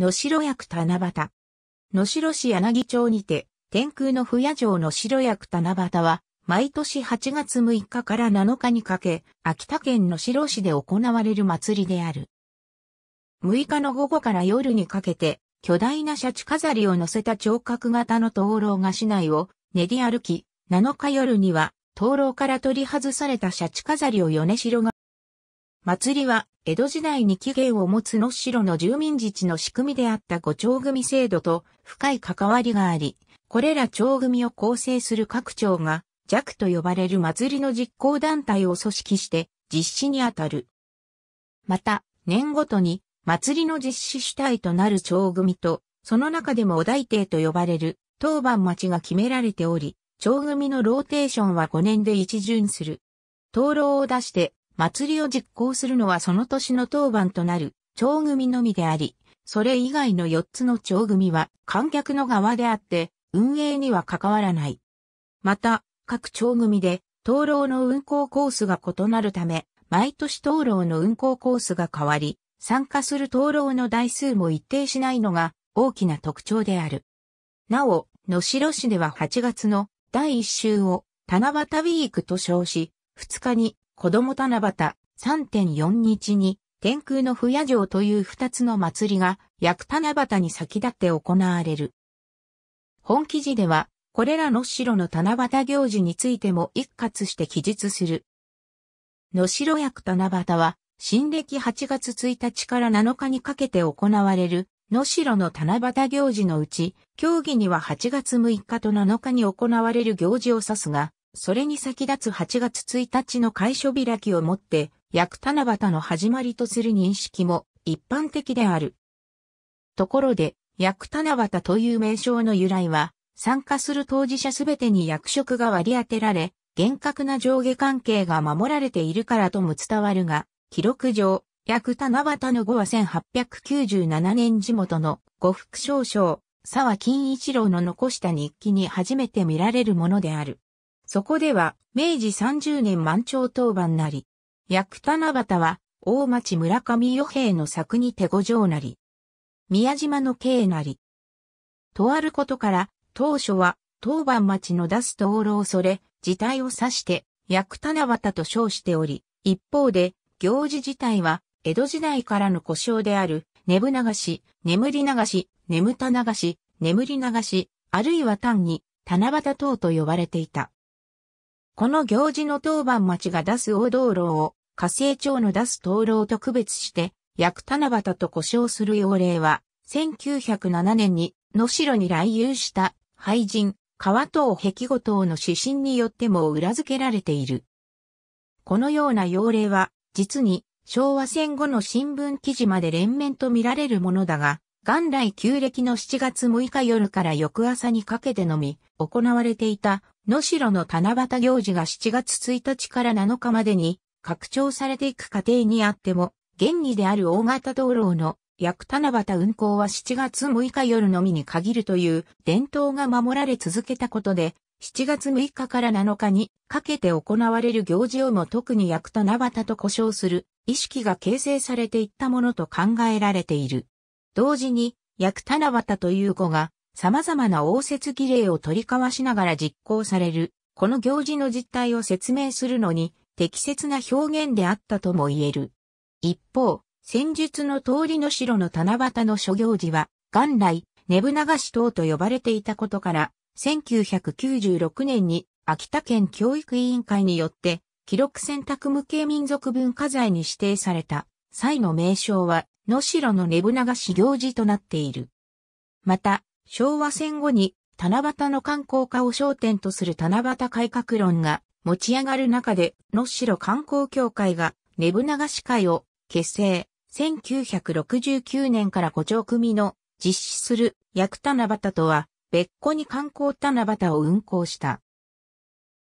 野城役七夕。野城市柳町にて、天空の不夜城野城役七夕は、毎年8月6日から7日にかけ、秋田県野城市で行われる祭りである。6日の午後から夜にかけて、巨大なシャチ飾りを乗せた聴覚型の灯籠が市内を練り歩き、7日夜には灯籠から取り外されたシャチ飾りを米城が祭りは、江戸時代に起源を持つ能代の住民自治の仕組みであった五町組制度と深い関わりがあり、これら町組を構成する各町が、弱と呼ばれる祭りの実行団体を組織して実施にあたる。また、年ごとに祭りの実施主体となる町組と、その中でもお大帝と呼ばれる当番町が決められており、町組のローテーションは5年で一巡する。灯籠を出して祭りを実行するのはその年の当番となる、町組のみであり、それ以外の4つの町組は観客の側であって、運営には関わらない。また、各町組で、灯籠の運行コースが異なるため、毎年灯籠の運行コースが変わり、参加する灯籠の台数も一定しないのが大きな特徴である。なお、野代市では8月の第1週を七夕ウィークと称し、2日に子供七夕3.4日に天空の不夜城という二つの祭りが、役七夕に先立って行われる。本記事では、これらの城の七夕行事についても一括して記述する。の城役七夕は、新暦8月1日から7日にかけて行われる、の城の七夕行事のうち、競技には8月6日と7日に行われる行事を指すが、それに先立つ8月1日の会所開きをもって、役七夕の始まりとする認識も一般的である。ところで、役七夕という名称の由来は、参加する当事者すべてに役職が割り当てられ、厳格な上下関係が守られているからとも伝わるが、記録上、役七夕の後は1897年地元の呉服少将、沢金一郎の残した日記に初めて見られるものである。そこでは、明治30年満潮当番なり。役七夕は、大町村上与平の作に手五条なり。宮島の慶なり。とあることから、当初は、当番町の出す灯籠それ、事態を指して、役七夕と称しており、一方で、行事自体は、江戸時代からの故障である、眠ぶ流し、眠り流し、眠た流し、眠り流し、あるいは単に、七夕等と呼ばれていた。この行事の当番町が出す大道路を、火星町の出す灯籠と区別して、役七夕と呼称する用例は、1907年に、野城に来遊した廃人、川等壁五等の指針によっても裏付けられている。このような用例は、実に昭和戦後の新聞記事まで連綿と見られるものだが、元来旧暦の7月6日夜から翌朝にかけてのみ行われていた野城の七夕行事が7月1日から7日までに拡張されていく過程にあっても、現にである大型道路の約七夕運行は7月6日夜のみに限るという伝統が守られ続けたことで、7月6日から7日にかけて行われる行事をも特にと七夕と呼称する意識が形成されていったものと考えられている。同時に、役七夕という語が、様々な応接儀礼を取り交わしながら実行される、この行事の実態を説明するのに、適切な表現であったとも言える。一方、戦術の通りの城の七夕の諸行事は、元来、ねぶ流し等と呼ばれていたことから、1996年に秋田県教育委員会によって、記録選択無形民族文化財に指定された際の名称は、野代のねぶなが始行事となっている。また、昭和戦後に七夕の観光化を焦点とする七夕改革論が持ち上がる中で、野代観光協会がねぶなが市会を結成、1969年から5丁組の実施する薬七夕とは別個に観光七夕を運行した。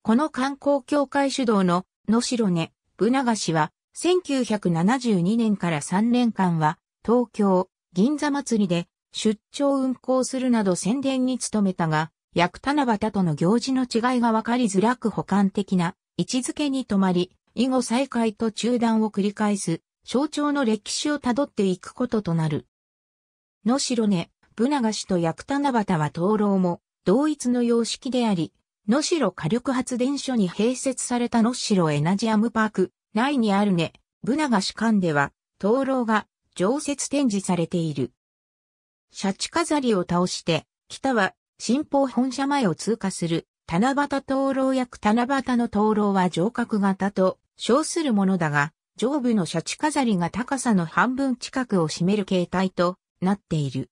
この観光協会主導の野代ね、ぶながしは1972年から3年間は東京、銀座祭りで出張運行するなど宣伝に努めたが、薬七夕との行事の違いが分かりづらく補完的な位置づけに止まり、以後再開と中断を繰り返す象徴の歴史をたどっていくこととなる。の代根、ブナガ氏と薬七夕は灯籠も同一の様式であり、野代火力発電所に併設された野代エナジアムパーク内にあるね、ブナガ主館では、灯籠が常設展示されている。シャチ飾りを倒して、北は新報本社前を通過する七夕灯籠役七夕の灯籠は城郭型と称するものだが、上部のシャチ飾りが高さの半分近くを占める形態となっている。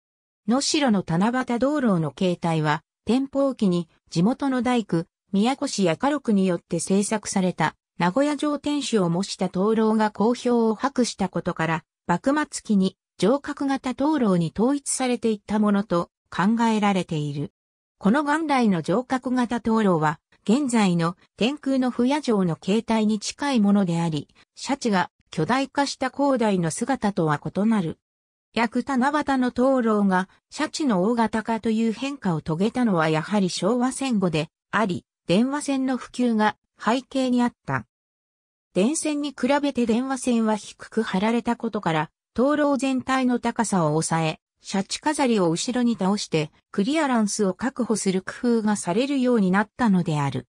野城の七夕道路の形態は、天保期に地元の大工、宮古市や家禄によって制作された名古屋城天守を模した灯籠が好評を博したことから、幕末期に城郭型灯籠に統一されていったものと考えられている。この元来の城郭型灯籠は、現在の天空の不夜城の形態に近いものであり、シャチが巨大化した広大の姿とは異なる。約七夕の灯籠がシャチの大型化という変化を遂げたのはやはり昭和戦後であり、電話線の普及が背景にあった。電線に比べて電話線は低く張られたことから、灯籠全体の高さを抑え、シャチ飾りを後ろに倒して、クリアランスを確保する工夫がされるようになったのである。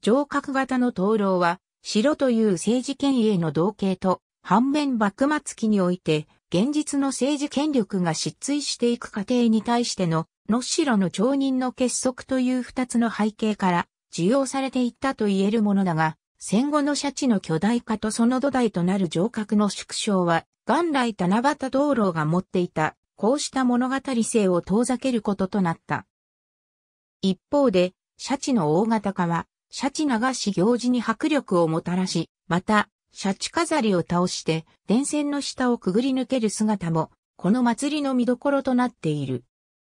城郭型の灯籠は、城という政治権威への同型と、反面幕末期において、現実の政治権力が失墜していく過程に対しての、能代の町人の結束という二つの背景から、需要されていったと言えるものだが、戦後のシャチの巨大化とその土台となる城郭の縮小は、元来七夕道路が持っていた、こうした物語性を遠ざけることとなった。一方で、シャチの大型化は、シャチ流し行事に迫力をもたらし、また、シャチ飾りを倒して、電線の下をくぐり抜ける姿も、この祭りの見どころとなっている。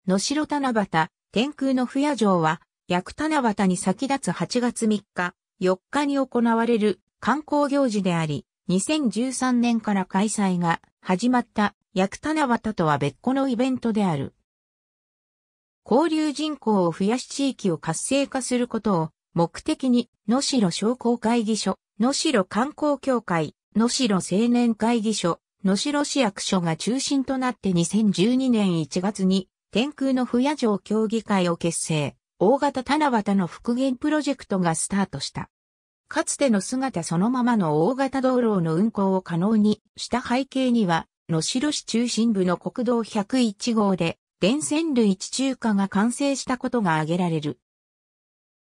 野城七夕、天空の不夜城は、役七夕に先立つ8月3日、4日に行われる観光行事であり、2013年から開催が始まった薬七夕とは別個のイベントである。交流人口を増やし地域を活性化することを目的に、野城商工会議所、野城観光協会、野城青年会議所、野城市役所が中心となって2012年1月に天空の不夜城協議会を結成。大型七夕の復元プロジェクトがスタートした。かつての姿そのままの大型道路の運行を可能にした背景には、野城市中心部の国道101号で、電線類地中化が完成したことが挙げられる。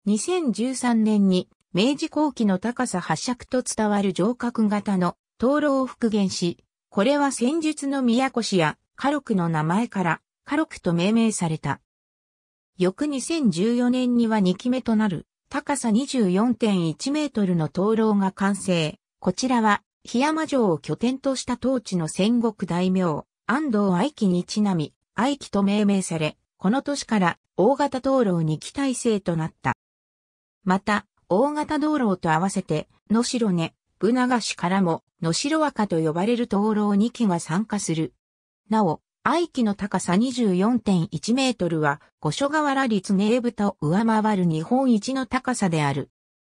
2013年に、明治後期の高さ発尺と伝わる城郭型の灯籠を復元し、これは戦術の宮古市やカロクの名前から、カロクと命名された。翌2014年には2期目となる、高さ24.1メートルの灯籠が完成。こちらは、檜山城を拠点とした当地の戦国大名、安藤愛機にちなみ、愛機と命名され、この年から大型灯籠に期待制となった。また、大型道路と合わせて、野城根、部ガ市からも、野城若と呼ばれる灯籠2期が参加する。なお、愛機の高さ24.1メートルは、五所川原立ブタを上回る日本一の高さである。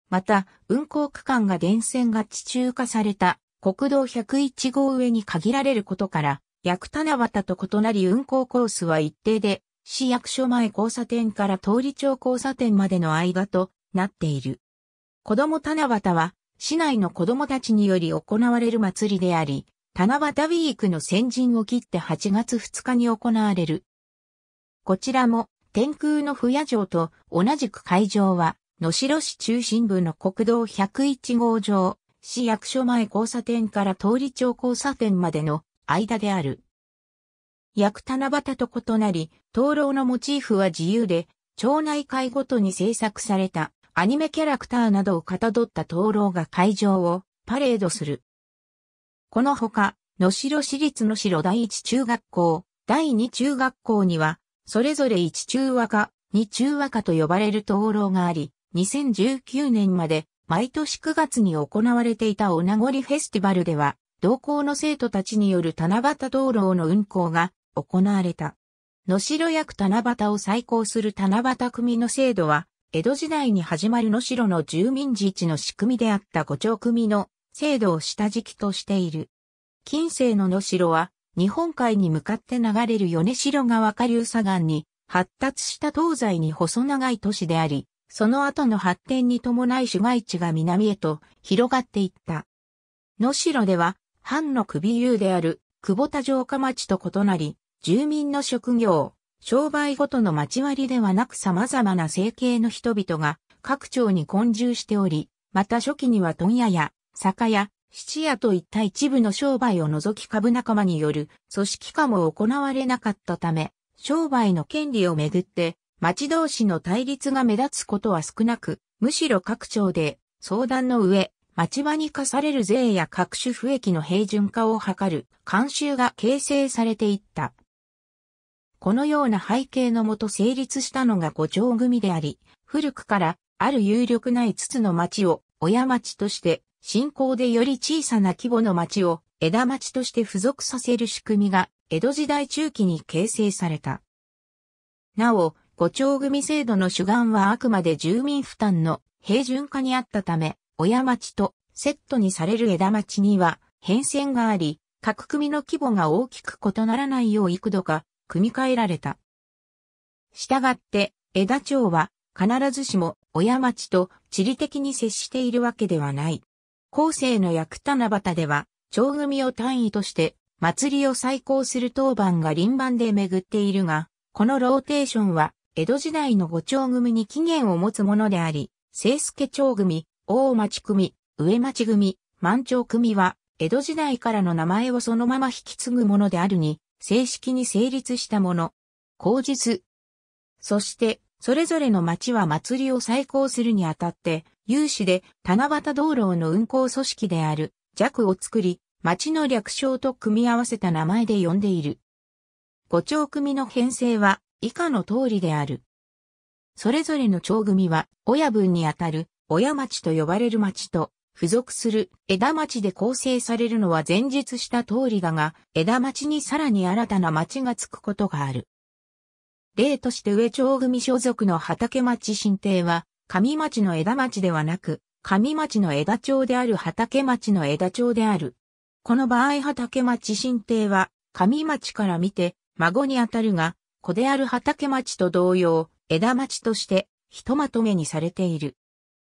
また、運行区間が電線が地中化された国道101号上に限られることから、役棚端と異なり運行コースは一定で、市役所前交差点から通り町交差点までの間となっている。子供棚端は、市内の子供たちにより行われる祭りであり、七夕ウィークの先陣を切って8月2日に行われる。こちらも天空の不夜城と同じく会場は、野城市中心部の国道101号上、市役所前交差点から通り町交差点までの間である。役七夕と異なり、灯籠のモチーフは自由で、町内会ごとに制作されたアニメキャラクターなどをかたどった灯籠が会場をパレードする。このほか、野城市立野城第一中学校、第二中学校には、それぞれ一中和歌、二中和歌と呼ばれる灯籠があり、2019年まで毎年9月に行われていたお名残フェスティバルでは、同校の生徒たちによる七夕灯籠の運行が行われた。野城役七夕を再興する七夕組の制度は、江戸時代に始まる野城の住民自治の仕組みであった五町組の制度を下敷きとしている。近世の野代は、日本海に向かって流れる米代川下流左岸に、発達した東西に細長い都市であり、その後の発展に伴い市街地が南へと広がっていった。野代では、藩の首流である久保田城下町と異なり、住民の職業、商売ごとの町割ではなく様々な生計の人々が各町に混住しており、また初期には問屋や酒屋、質屋といった一部の商売を除き株仲間による組織化も行われなかったため、商売の権利をめぐって町同士の対立が目立つことは少なく、むしろ各町で相談の上、町場に課される税や各種不益の平準化を図る慣習が形成されていった。このような背景のもと成立したのが五条組であり、古くからある有力な五つの町を親町として信仰でより小さな規模の町を枝町として付属させる仕組みが江戸時代中期に形成された。なお、五町組制度の主眼はあくまで住民負担の平準化にあったため、親町とセットにされる枝町には変遷があり、各組の規模が大きく異ならないよう幾度か組み替えられた。したがって、枝町は必ずしも親町と地理的に接しているわけではない。後世の役七夕では、町組を単位として、祭りを再興する当番が輪番で巡っているが、このローテーションは、江戸時代の五町組に起源を持つものであり、清助町組、大町組、上町組、満町組は、江戸時代からの名前をそのまま引き継ぐものであるに、正式に成立したもの。口実。そして、それぞれの町は祭りを再興するにあたって、有志で七夕道路の運行組織である弱を作り、町の略称と組み合わせた名前で呼んでいる。五町組の編成は以下の通りである。それぞれの町組は親分にあたる親町と呼ばれる町と付属する枝町で構成されるのは前述した通りだが、枝町にさらに新たな町がつくことがある。例として上町組所属の畑町新邸は、上町の枝町ではなく、上町の枝町である畑町の枝町である。この場合畑町新邸は、上町から見て、孫にあたるが、子である畑町と同様、枝町として、ひとまとめにされている。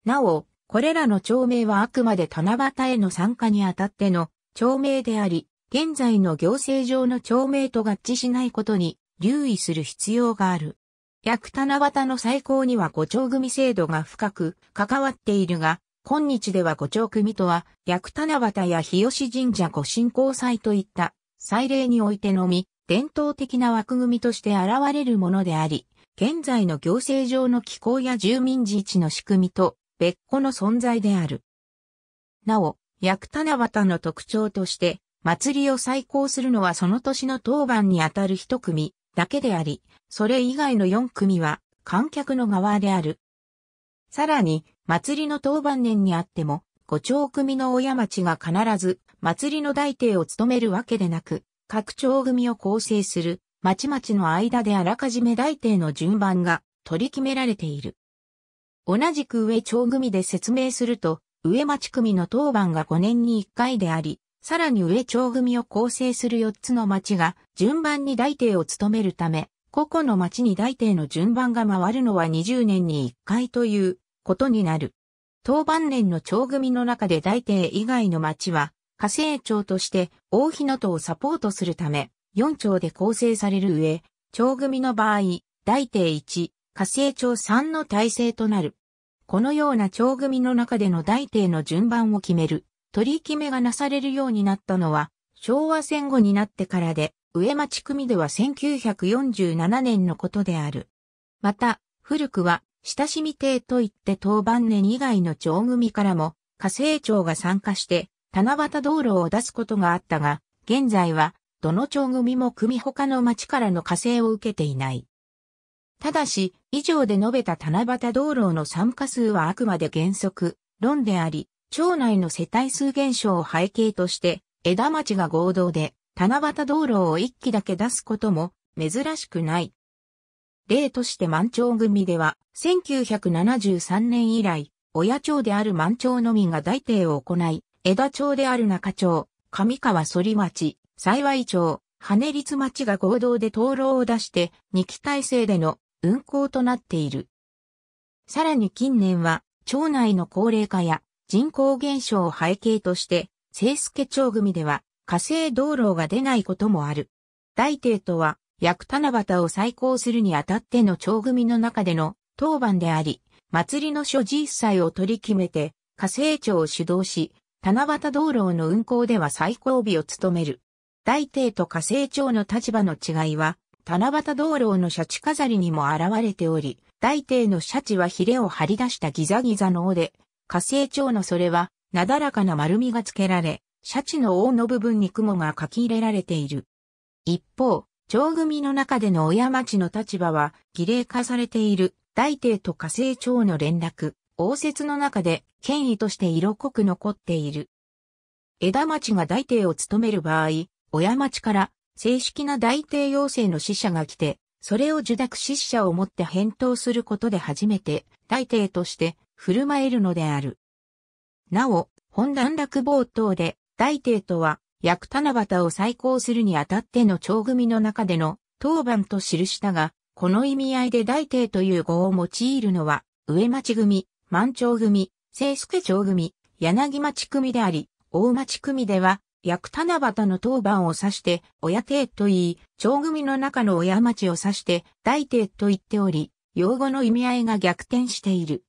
なお、これらの町名はあくまで七夕への参加にあたっての町名であり、現在の行政上の町名と合致しないことに留意する必要がある。薬七夕の最高には五丁組制度が深く関わっているが、今日では五丁組とは、薬七夕や日吉神社御神交祭といった祭礼においてのみ、伝統的な枠組みとして現れるものであり、現在の行政上の機構や住民自治の仕組みと別個の存在である。なお、薬七夕の特徴として、祭りを再興するのはその年の当番にあたる一組、だけであり、それ以外の4組は観客の側である。さらに、祭りの当番年にあっても、五町組の親町が必ず祭りの大帝を務めるわけでなく、各町組を構成する町々の間であらかじめ大帝の順番が取り決められている。同じく上町組で説明すると、上町組の当番が5年に1回であり、さらに上町組を構成する4つの町が順番に大帝を務めるため、個々の町に大帝の順番が回るのは20年に1回ということになる。当番年の町組の中で大帝以外の町は、火星町として大日野とをサポートするため、4町で構成される上、町組の場合、大帝1、火星町3の体制となる。このような町組の中での大帝の順番を決める取り決めがなされるようになったのは、昭和戦後になってからで、上町組では1947年のことである。また、古くは、親しみ亭といって当番年以外の町組からも、火星町が参加して、七夕道路を出すことがあったが、現在は、どの町組も組他の町からの火星を受けていない。ただし、以上で述べた七夕道路の参加数はあくまで原則、論であり、町内の世帯数減少を背景として、枝町が合同で、七夕道路を一機だけ出すことも、珍しくない。例として満潮組では、1973年以来、親町である満潮のみが大抵を行い、枝町である中町、上川反町、幸い町、羽立町が合同で灯籠を出して、二期体制での運行となっている。さらに近年は、町内の高齢化や人口減少を背景として、清助町組では火星道路が出ないこともある。大帝とは、役七夕を再興するにあたっての町組の中での当番であり、祭りの諸実際を取り決めて、火星町を主導し、七夕道路の運行では最後尾を務める。大帝と火星町の立場の違いは、七夕道路のシャチ飾りにも現れており、大帝のシャチはヒレを張り出したギザギザの尾で、火星蝶のそれは、なだらかな丸みがつけられ、シャチの王の部分に雲が書き入れられている。一方、蝶組の中での親町の立場は、儀礼化されている、大帝と火星蝶の連絡、応接の中で、権威として色濃く残っている。枝町が大帝を務める場合、親町から正式な大帝要請の使者が来て、それを受諾使者をもって返答することで初めて、大帝として振る舞えるのである。なお、本段落冒頭で、大帝とは、役七夕を再興するにあたっての長組の中での当番と記したが、この意味合いで大帝という語を用いるのは、上町組、満潮組、清助町組、柳町組であり、大町組では、役七夕の当番を指して、親帝と言い、町組の中の親町を指して、大帝と言っており、用語の意味合いが逆転している。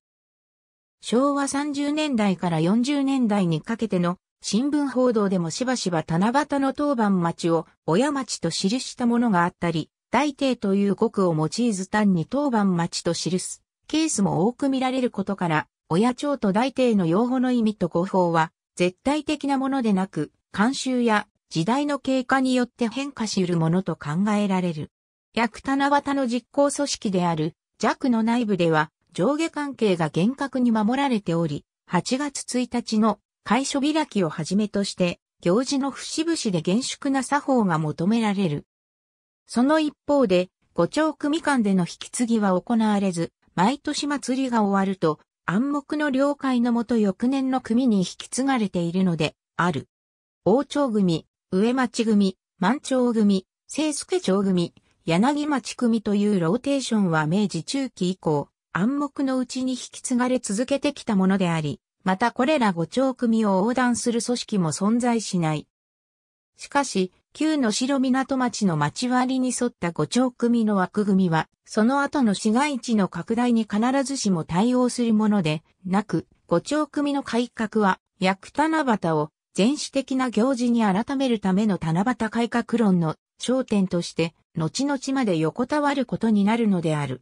昭和30年代から40年代にかけての新聞報道でもしばしば七夕の当番町を親町と記したものがあったり、大帝という語句を用いず単に当番町と記すケースも多く見られることから、親町と大帝の用語の意味と語法は絶対的なものでなく、慣習や時代の経過によって変化し得るものと考えられる。役七夕の実行組織である弱の内部では、上下関係が厳格に守られており、8月1日の会所開きをはじめとして、行事の節々で厳粛な作法が求められる。その一方で、五町組間での引き継ぎは行われず、毎年祭りが終わると、暗黙の了解のもと翌年の組に引き継がれているので、ある。王朝組、上町組、満町組、清助町組、柳町組というローテーションは明治中期以降、暗黙のうちに引き継がれ続けてきたものであり、またこれら五丁組を横断する組織も存在しない。しかし、旧の城港町の町割りに沿った五丁組の枠組みは、その後の市街地の拡大に必ずしも対応するもので、なく、五丁組の改革は、役七夕を全史的な行事に改めるための七夕改革論の焦点として、後々まで横たわることになるのである。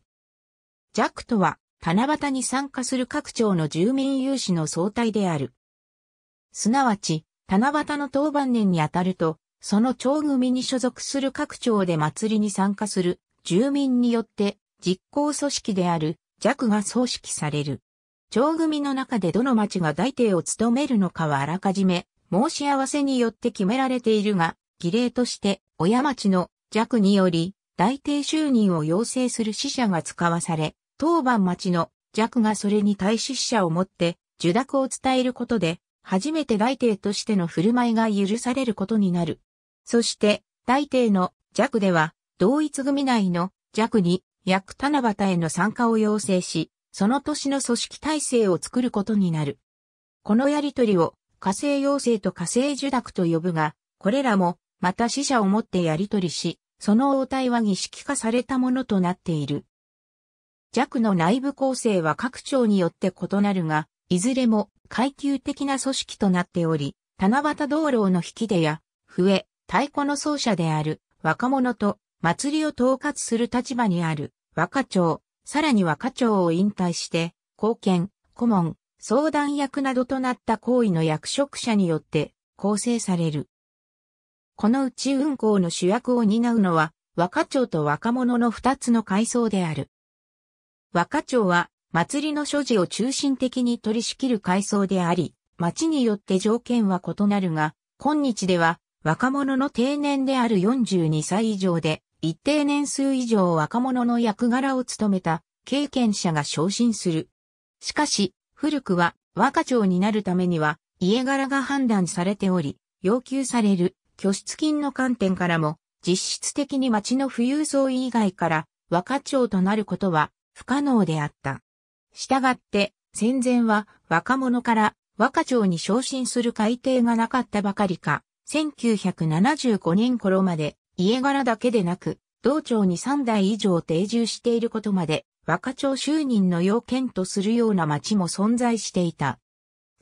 弱とは、七夕に参加する各町の住民有志の総体である。すなわち、七夕の当番年にあたると、その町組に所属する各町で祭りに参加する住民によって実行組織である弱が組織される。町組の中でどの町が大帝を務めるのかはあらかじめ申し合わせによって決められているが、儀礼として親町の弱により大帝就任を要請する使者が使わされ、当番町の弱がそれに対し死者をもって受諾を伝えることで、初めて大帝としての振る舞いが許されることになる。そして、大帝の弱では、同一組内の弱に、役七夕への参加を要請し、その年の組織体制を作ることになる。このやりとりを、火星要請と火星受諾と呼ぶが、これらも、また死者をもってやりとりし、その応対は儀式化されたものとなっている。弱の内部構成は各庁によって異なるが、いずれも階級的な組織となっており、七夕道路の引き出や、笛、太鼓の奏者である若者と祭りを統括する立場にある若町、さらには課長を引退して、貢献、顧問、相談役などとなった行為の役職者によって構成される。このうち運行の主役を担うのは、若町と若者の二つの階層である。和歌町は祭りの所持を中心的に取り仕切る階層であり、町によって条件は異なるが、今日では若者の定年である42歳以上で、一定年数以上若者の役柄を務めた経験者が昇進する。しかし、古くは和歌町になるためには家柄が判断されており、要求される拠出金の観点からも、実質的に町の富裕層以外から和歌町となることは不可能であった。したがって、戦前は若者から和歌町に昇進する改定がなかったばかりか、1975年頃まで家柄だけでなく、道町に3代以上定住していることまで、和歌町就任の要件とするような町も存在していた。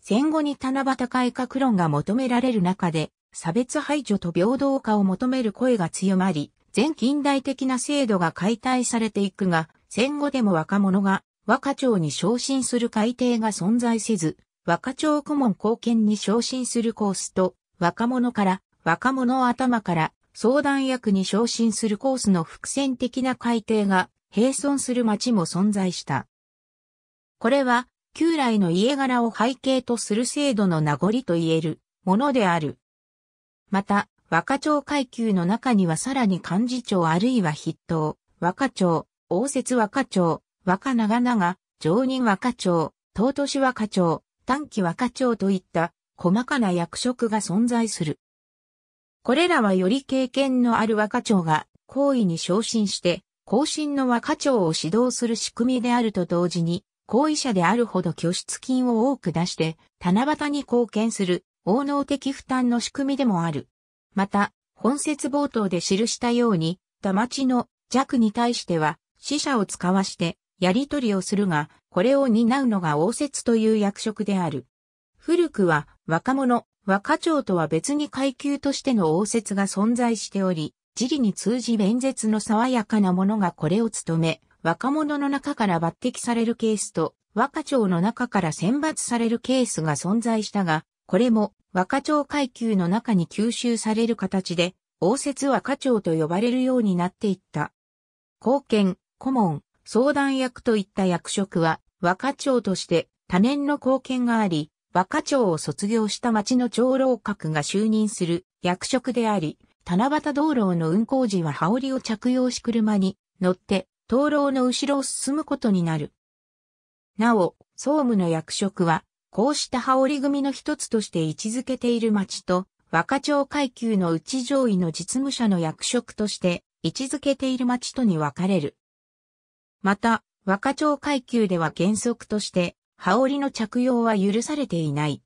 戦後に七夕改革論が求められる中で、差別排除と平等化を求める声が強まり、全近代的な制度が解体されていくが、戦後でも若者が和歌町に昇進する改定が存在せず、和歌町顧問貢献に昇進するコースと、若者から若者頭から相談役に昇進するコースの伏線的な改定が並存する町も存在した。これは、旧来の家柄を背景とする制度の名残と言えるものである。また、和歌町階級の中にはさらに幹事長あるいは筆頭、和歌町、応接和歌町、和歌長々、常任和歌町、東都市和歌町、短期和歌町といった細かな役職が存在する。これらはより経験のある和歌町が行為に昇進して、後進の和歌町を指導する仕組みであると同時に、後為者であるほど拠出金を多く出して、七夕に貢献する、応能的負担の仕組みでもある。また、本節冒頭で記したように、田町の弱に対しては、死者を使わしてやり取りをするが、これを担うのが応接という役職である。古くは若者、若長とは別に階級としての応接が存在しており、時理に通じ弁舌の爽やかなものがこれを務め、若者の中から抜擢されるケースと、若長の中から選抜されるケースが存在したが、これも若長階級の中に吸収される形で、応接若長と呼ばれるようになっていった。貢献、顧問、相談役といった役職は、和歌町として多年の貢献があり、和歌町を卒業した町の長老閣が就任する役職であり、七夕道路の運行時は羽織を着用し車に乗って、灯籠の後ろを進むことになる。なお、総務の役職は、こうした羽織組の一つとして位置づけている町と、和歌町階級の内上位の実務者の役職として位置づけている町とに分かれる。また、和歌町階級では原則として、羽織の着用は許されていない。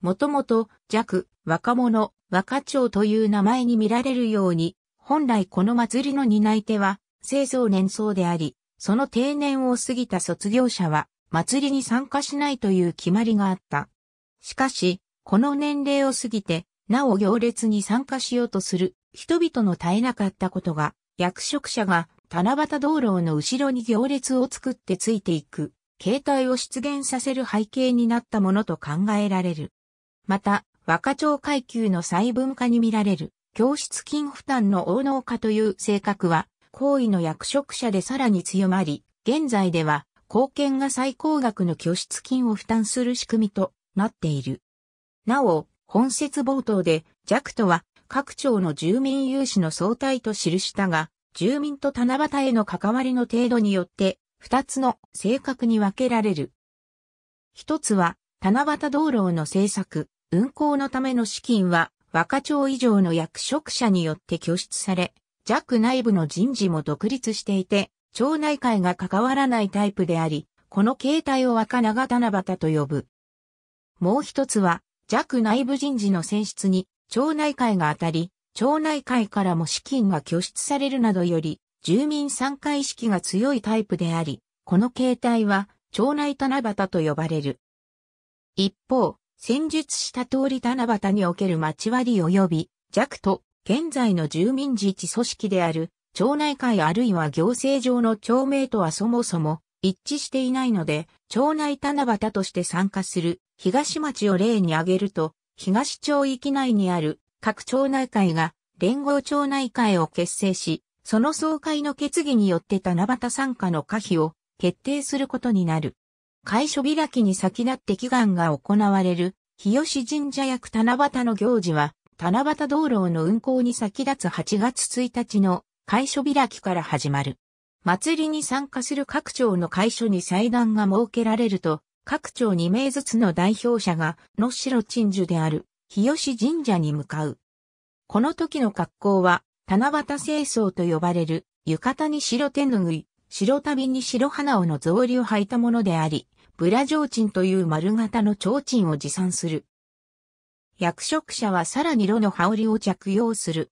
もともと弱、若者、若町という名前に見られるように、本来この祭りの担い手は、清掃年層であり、その定年を過ぎた卒業者は、祭りに参加しないという決まりがあった。しかし、この年齢を過ぎて、なお行列に参加しようとする人々の絶えなかったことが、役職者が七夕道路の後ろに行列を作ってついていく、形態を出現させる背景になったものと考えられる。また、和歌町階級の細分化に見られる、教室金負担の応能化という性格は、行為の役職者でさらに強まり、現在では、貢献が最高額の教室金を負担する仕組みとなっている。なお、本節冒頭で、弱とは、各町の住民有志の総体と記したが、住民と七夕への関わりの程度によって、二つの性格に分けられる。一つは、七夕道路の政策、運行のための資金は、和歌町以上の役職者によって拠出され、弱内部の人事も独立していて、町内会が関わらないタイプであり、この形態を若長七夕と呼ぶ。もう一つは、弱内部人事の選出に、町内会が当たり、町内会からも資金が拠出されるなどより、住民参加意識が強いタイプであり、この形態は、町内七夕と呼ばれる。一方、戦術した通り七夕における町割り及び、弱と、現在の住民自治組織である、町内会あるいは行政上の町名とはそもそも一致していないので、町内七夕として参加する東町を例に挙げると、東町域内にある各町内会が連合町内会を結成し、その総会の決議によって七夕参加の可否を決定することになる。会所開きに先立って祈願が行われる、日吉神社役七夕の行事は、七夕道路の運行に先立つ8月1日の会所開きから始まる。祭りに参加する各町の会所に祭壇が設けられると、各町2名ずつの代表者が、野代鎮守である、日吉神社に向かう。この時の格好は、七夕清掃と呼ばれる、浴衣に白手ぬぐい、白旅に白花をの草履を履いたものであり、ブラ提灯という丸型の提灯を持参する。役職者はさらに炉の羽織を着用する。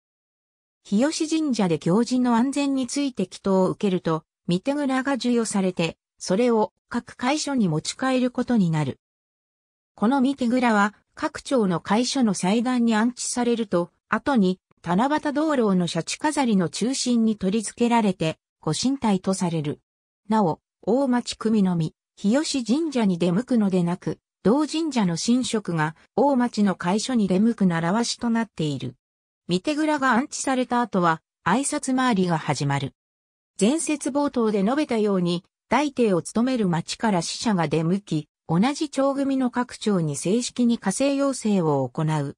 日吉神社で行人の安全について祈祷を受けると、御手蔵が授与されて、それを各会所に持ち帰ることになる。この御手蔵は各町の会所の祭壇に安置されると、後に、七夕道路のシャチ飾りの中心に取り付けられて、ご神体とされる。なお、大町組のみ、日吉神社に出向くのでなく、同神社の神職が大町の会所に出向く習わしとなっている。見手蔵が安置された後は、挨拶回りが始まる。前節冒頭で述べたように、大帝を務める町から死者が出向き、同じ町組の各町に正式に課税要請を行う。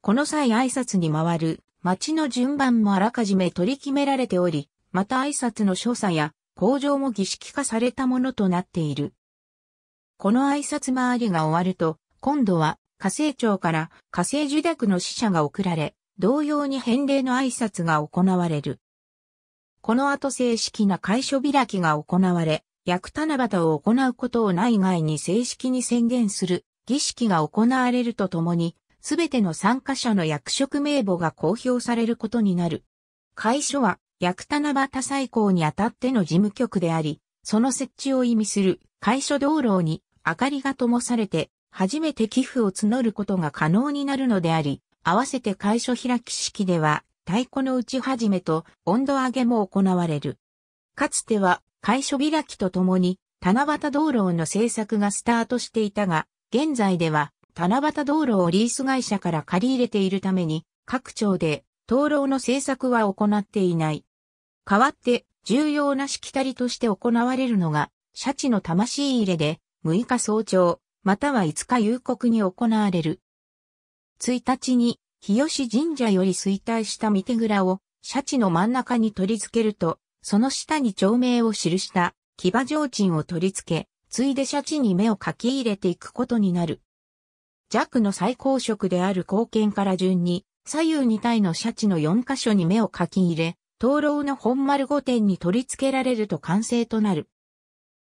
この際挨拶に回る町の順番もあらかじめ取り決められており、また挨拶の所作や工場も儀式化されたものとなっている。この挨拶回りが終わると、今度は火星庁から火星受諾の使者が送られ、同様に返礼の挨拶が行われる。この後正式な会所開きが行われ、役七夕を行うことを内外に正式に宣言する儀式が行われるとともに、すべての参加者の役職名簿が公表されることになる。会所は、役七夕最高にあたっての事務局であり、その設置を意味する会所道路に明かりが灯されて、初めて寄付を募ることが可能になるのであり、合わせて会所開き式では、太鼓の打ち始めと温度上げも行われる。かつては会所開きとともに、七夕道路の制作がスタートしていたが、現在では、七夕道路をリース会社から借り入れているために、各町で、灯籠の制作は行っていない。代わって、重要なしきたりとして行われるのが、シャチの魂入れで、6日早朝、または5日夕刻に行われる。1日に、日吉神社より衰退した御手蔵を、シャチの真ん中に取り付けると、その下に町名を記した騎馬上鎮を取り付け、ついでシャチに目を書き入れていくことになる。弱の最高職である貢献から順に、左右2体のシャチの4箇所に目を書き入れ、灯籠の本丸五点に取り付けられると完成となる。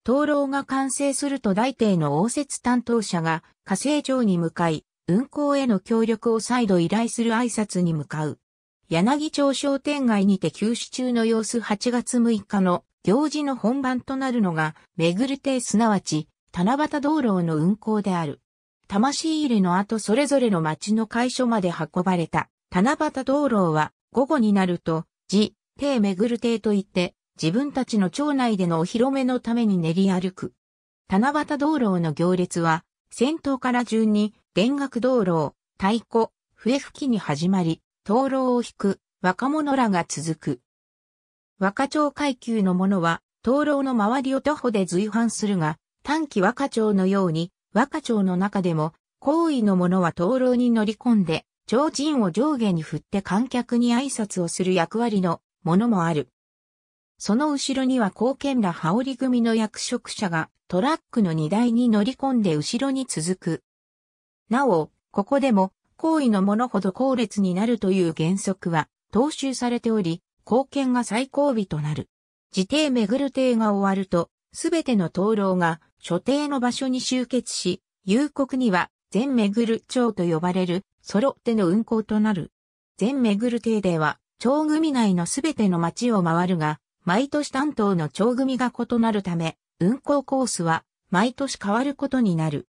灯籠が完成すると大帝の応接担当者が火星城に向かい、運行への協力を再度依頼する挨拶に向かう。柳町商店街にて休止中の様子8月6日の行事の本番となるのが、めぐる亭すなわち、七夕道路の運行である。魂入れの後それぞれの町の会所まで運ばれた、七夕道路は、午後になると、自、亭めぐる亭といって、自分たちの町内でのお披露目のために練り歩く。七夕道路の行列は、先頭から順に、田楽道路、太鼓、笛吹きに始まり、灯籠を引く若者らが続く。若町階級の者は、灯籠の周りを徒歩で随伴するが、短期若町のように、若町の中でも、行為の者は灯籠に乗り込んで、超人を上下に振って観客に挨拶をする役割のものもある。その後ろには貢献ら羽織組の役職者がトラックの荷台に乗り込んで後ろに続く。なお、ここでも行為のものほど後列になるという原則は、踏襲されており、貢献が最後尾となる。自邸めぐる邸が終わると、すべての灯籠が所定の場所に集結し、夕刻には全めぐる町と呼ばれる揃っての運行となる。全めぐる邸では、町組内のすべての町を回るが、毎年担当の町組が異なるため、運行コースは毎年変わることになる。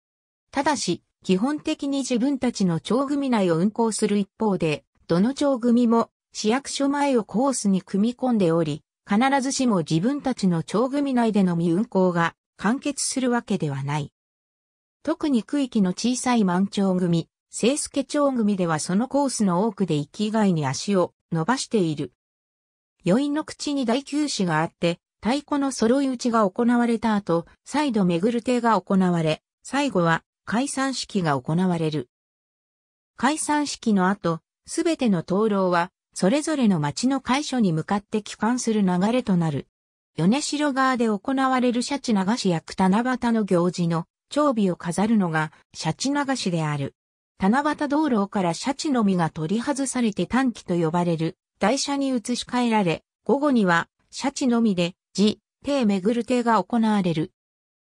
ただし、基本的に自分たちの町組内を運行する一方で、どの町組も市役所前をコースに組み込んでおり、必ずしも自分たちの町組内でのみ運行が完結するわけではない。特に区域の小さい満潮組、清助町組ではそのコースの多くで域以外に足を伸ばしている。余韻の口に大休止があって、太鼓の揃い打ちが行われた後、再度巡る手が行われ、最後は解散式が行われる。解散式の後、すべての灯籠は、それぞれの町の会所に向かって帰還する流れとなる。米城川で行われるシャチ流しや七夕の行事の長尾を飾るのがシャチ流しである。七夕道路からシャチの実が取り外されて短期と呼ばれる台車に移し替えられ、午後にはシャチの実で、寺、手巡る手が行われる。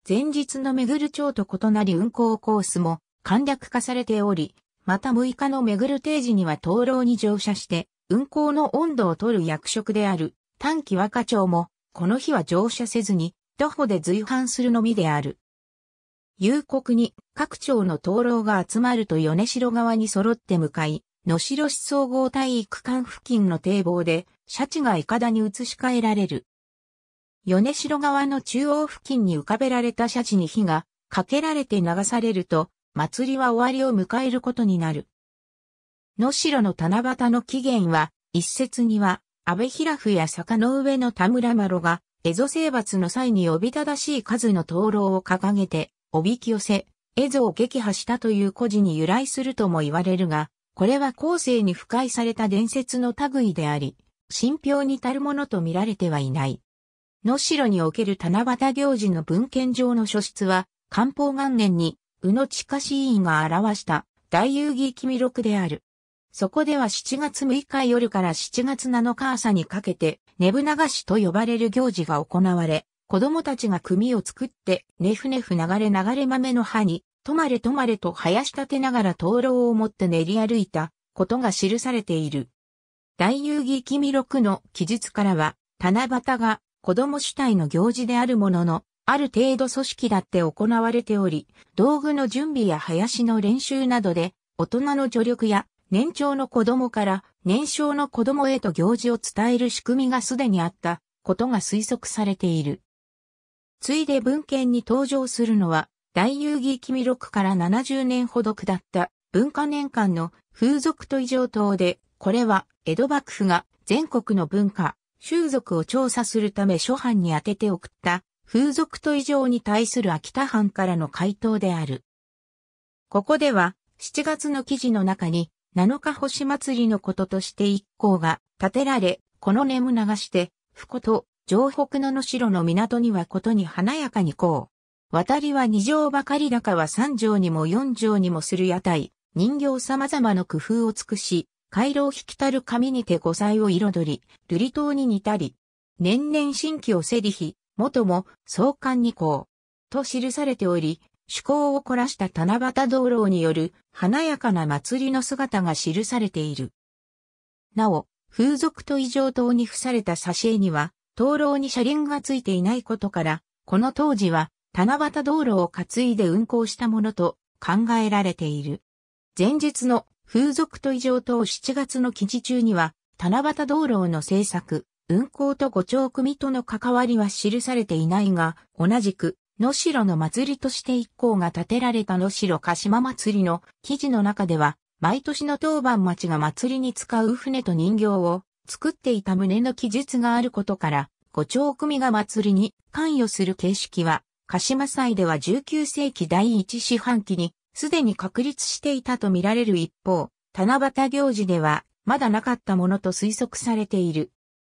前日のメグル町と異なり運行コースも簡略化されており、また6日のメグル定時には灯籠に乗車して、運行の温度を取る役職である短期和歌町も、この日は乗車せずに、徒歩で随伴するのみである。夕刻に各町の灯籠が集まると米城側に揃って向かい、野城市総合体育館付近の堤防で、シャチがいかだに移し替えられる。米城川の中央付近に浮かべられた社地に火がかけられて流されると、祭りは終わりを迎えることになる。能代の七夕の起源は、一説には、安倍平府や坂の上の田村麻呂が、蝦夷征伐の際におびただしい数の灯籠を掲げて、おびき寄せ、蝦夷を撃破したという故事に由来するとも言われるが、これは後世に腐敗された伝説の類であり、信憑に足るものと見られてはいない。野代における七夕行事の文献上の書室は、漢方元年に、宇野地下市員が表した大遊戯君録である。そこでは7月6日夜から7月7日朝にかけて、ねぶ流しと呼ばれる行事が行われ、子供たちが組を作って、ねふねふ流れ流れ豆の葉に、とまれとまれと生やし立てながら灯籠を持って練り歩いたことが記されている。大遊戯君録の記述からは、七夕が子供主体の行事であるものの、ある程度組織だって行われており、道具の準備や林の練習などで、大人の助力や年長の子供から年少の子供へと行事を伝える仕組みがすでにあったことが推測されている。ついで文献に登場するのは、大遊戯記録から70年ほど下った文化年間の風俗と異常等で、これは江戸幕府が全国の文化、習族を調査するため諸藩に宛てて送った風俗と異常に対する秋田藩からの回答である。ここでは7月の記事の中に7日星祭りのこととして一行が建てられ、この眠流して、こと城北野の城の港にはことに華やかにこう。渡りは二条ばかり高は三条にも四条にもする屋台、人形様々の工夫を尽くし、回廊引きたる紙にて五彩を彩り、瑠璃島に似たり、年々新規をせりヒ、元も創刊に行、と記されており、趣向を凝らした七夕道路による華やかな祭りの姿が記されている。なお、風俗と異常等に付された挿絵には、灯籠に車輪がついていないことから、この当時は七夕道路を担いで運行したものと考えられている。前日の風俗と異常等7月の記事中には、七夕道路の制作、運行と五丁組との関わりは記されていないが、同じく、野城の祭りとして一行が建てられた野城鹿島祭りの記事の中では、毎年の当番町が祭りに使う船と人形を作っていた旨の記述があることから、五丁組が祭りに関与する形式は、鹿島祭では19世紀第一四半期にすでに確立していたとみられる一方、七夕行事ではまだなかったものと推測されている。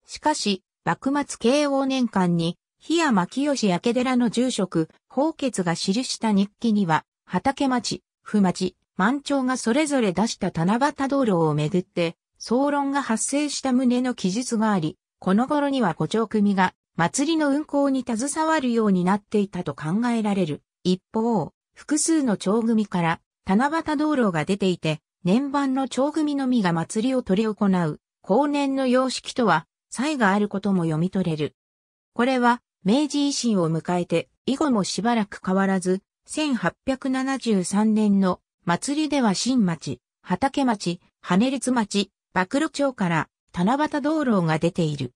しかし、幕末慶応年間に、日檜山吉明寺の住職、宝傑が記した日記には、畑町、府町、満潮がそれぞれ出した七夕道路をめぐって、総論が発生した旨の記述があり、この頃には五蝶組が祭りの運行に携わるようになっていたと考えられる。一方、複数の町組から七夕道路が出ていて、年番の町組のみが祭りを取り行う、後年の様式とは、差異があることも読み取れる。これは、明治維新を迎えて、以後もしばらく変わらず、1873年の祭りでは新町、畑町、羽根列町、曝露町から七夕道路が出ている。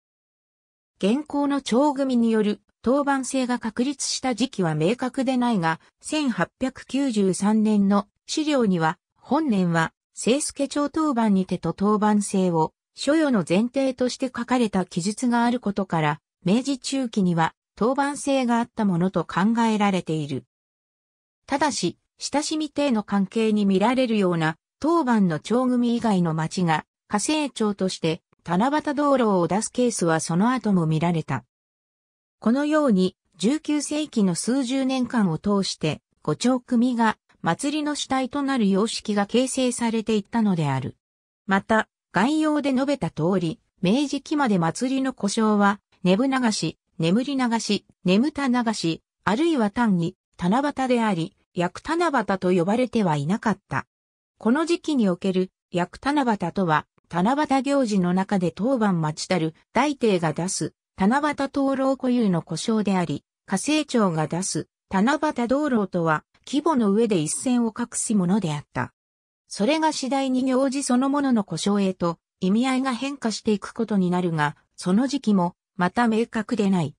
現行の町組による当番制が確立した時期は明確でないが、1893年の資料には、本年は、清助町当番にてと当番制を、所与の前提として書かれた記述があることから、明治中期には、当番制があったものと考えられている。ただし、親しみ程の関係に見られるような、当番の町組以外の町が、火星町として、七夕道路を出すケースはその後も見られた。このように19世紀の数十年間を通して五丁組が祭りの主体となる様式が形成されていったのである。また、概要で述べた通り、明治期まで祭りの故障は、眠ぶ流し、眠り流し、眠た流し、あるいは単に、七夕であり、薬七夕と呼ばれてはいなかった。この時期における薬七夕とは、七夕行事の中で当番待ちたる大帝が出す七夕灯籠固有の故障であり、火星庁が出す七夕灯籠とは規模の上で一線を画すものであった。それが次第に行事そのものの故障へと意味合いが変化していくことになるが、その時期もまた明確でない。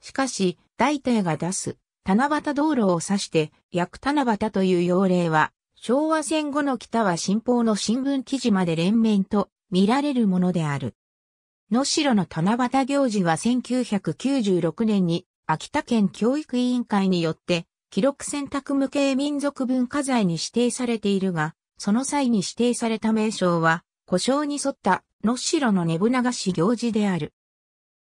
しかし、大帝が出す七夕道路を指して役七夕という用例は、昭和戦後の北は新報の新聞記事まで連綿と見られるものである。能代の七夕行事は1996年に秋田県教育委員会によって記録選択無形民族文化財に指定されているが、その際に指定された名称は、故障に沿った能代のねぶ流し行事である。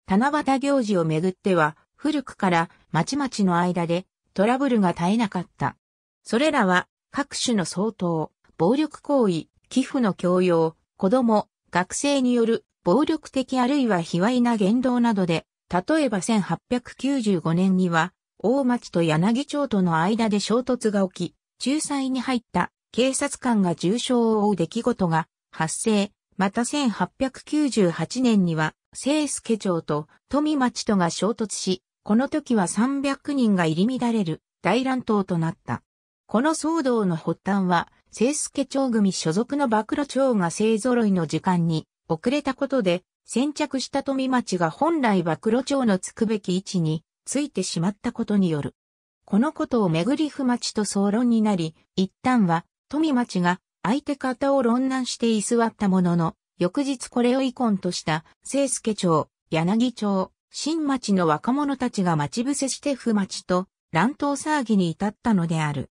七夕行事をめぐっては、古くから町々の間でトラブルが絶えなかった。それらは、各種の相当、暴力行為、寄付の強要、子供、学生による暴力的あるいは卑猥な言動などで、例えば1895年には、大町と柳町との間で衝突が起き、仲裁に入った警察官が重傷を負う出来事が発生。また1898年には、清助町と富町とが衝突し、この時は300人が入り乱れる大乱闘となった。この騒動の発端は、清助町組所属の暴露町が勢揃いの時間に遅れたことで、先着した富町が本来は黒町のつくべき位置についてしまったことによる。このことをめぐり不町と総論になり、一旦は富町が相手方を論難して居座ったものの、翌日これを遺恨とした清助町、柳町、新町の若者たちが待ち伏せして不町と乱闘騒ぎに至ったのである。